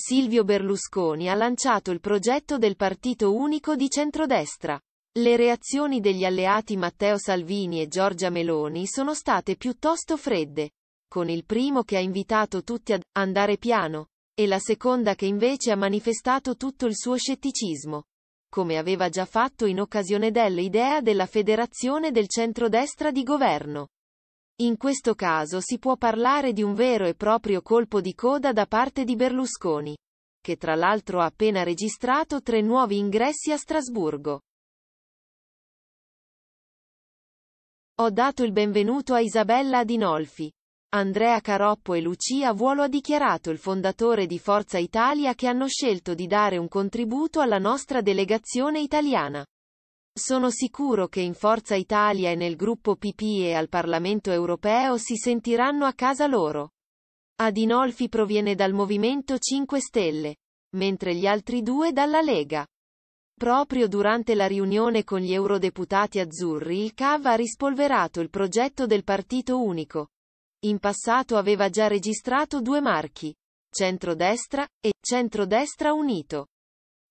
Silvio Berlusconi ha lanciato il progetto del partito unico di centrodestra. Le reazioni degli alleati Matteo Salvini e Giorgia Meloni sono state piuttosto fredde, con il primo che ha invitato tutti ad andare piano, e la seconda che invece ha manifestato tutto il suo scetticismo, come aveva già fatto in occasione dell'idea della federazione del centrodestra di governo. In questo caso si può parlare di un vero e proprio colpo di coda da parte di Berlusconi, che tra l'altro ha appena registrato tre nuovi ingressi a Strasburgo. Ho dato il benvenuto a Isabella Adinolfi. Andrea Caroppo e Lucia Vuolo ha dichiarato il fondatore di Forza Italia che hanno scelto di dare un contributo alla nostra delegazione italiana. Sono sicuro che in Forza Italia e nel gruppo PP e al Parlamento europeo si sentiranno a casa loro. Adinolfi proviene dal Movimento 5 Stelle, mentre gli altri due dalla Lega. Proprio durante la riunione con gli eurodeputati azzurri il CAV ha rispolverato il progetto del partito unico. In passato aveva già registrato due marchi, centrodestra e centrodestra unito.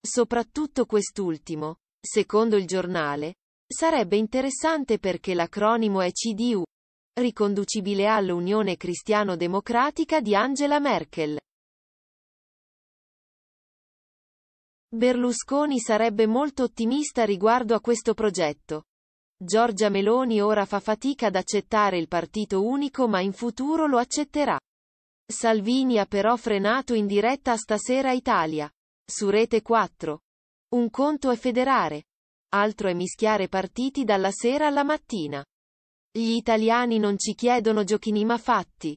Soprattutto quest'ultimo, Secondo il giornale, sarebbe interessante perché l'acronimo è CDU, riconducibile all'Unione Cristiano-Democratica di Angela Merkel. Berlusconi sarebbe molto ottimista riguardo a questo progetto. Giorgia Meloni ora fa fatica ad accettare il partito unico ma in futuro lo accetterà. Salvini ha però frenato in diretta a stasera Italia. Su Rete 4. Un conto è federare, altro è mischiare partiti dalla sera alla mattina. Gli italiani non ci chiedono giochini ma fatti.